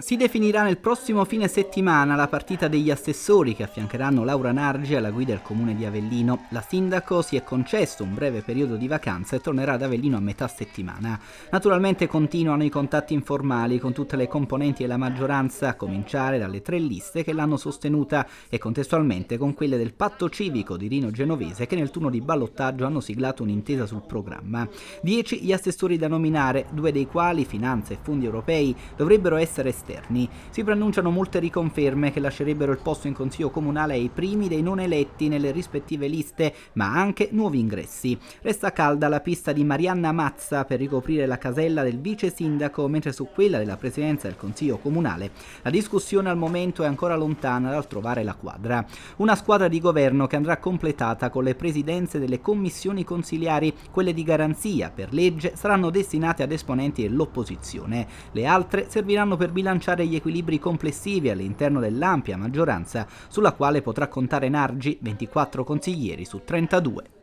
Si definirà nel prossimo fine settimana la partita degli assessori che affiancheranno Laura Nargi alla guida del comune di Avellino. La sindaco si è concesso un breve periodo di vacanza e tornerà ad Avellino a metà settimana. Naturalmente continuano i contatti informali con tutte le componenti della maggioranza, a cominciare dalle tre liste che l'hanno sostenuta e contestualmente con quelle del patto civico di Rino Genovese che nel turno di ballottaggio hanno siglato un'intesa sul programma. Dieci gli assessori da nominare, due dei quali, finanza e fondi europei, dovrebbero essere esterni. Si preannunciano molte riconferme che lascerebbero il posto in consiglio comunale ai primi dei non eletti nelle rispettive liste, ma anche nuovi ingressi. Resta calda la pista di Marianna Mazza per ricoprire la casella del vice sindaco, mentre su quella della presidenza del consiglio comunale la discussione al momento è ancora lontana dal trovare la quadra. Una squadra di governo che andrà completata con le presidenze delle commissioni consiliari, quelle di garanzia per legge saranno destinate ad esponenti dell'opposizione. Le altre serviranno per bilanciare rilanciare gli equilibri complessivi all'interno dell'ampia maggioranza sulla quale potrà contare Nargi 24 consiglieri su 32.